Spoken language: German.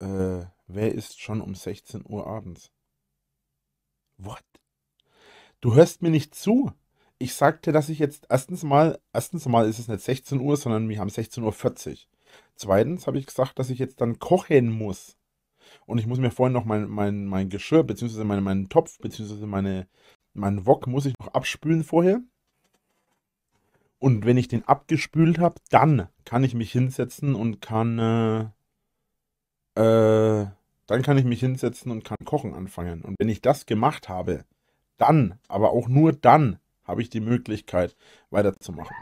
Äh, wer ist schon um 16 Uhr abends? What? Du hörst mir nicht zu. Ich sagte, dass ich jetzt erstens mal, erstens mal ist es nicht 16 Uhr, sondern wir haben 16.40 Uhr. Zweitens habe ich gesagt, dass ich jetzt dann kochen muss. Und ich muss mir vorhin noch mein, mein, mein Geschirr, beziehungsweise meine, meinen Topf, beziehungsweise meine, meinen Wok muss ich noch abspülen vorher. Und wenn ich den abgespült habe, dann kann ich mich hinsetzen und kann äh, äh, dann kann ich mich hinsetzen und kann kochen anfangen. Und wenn ich das gemacht habe, dann, aber auch nur dann, habe ich die Möglichkeit weiterzumachen.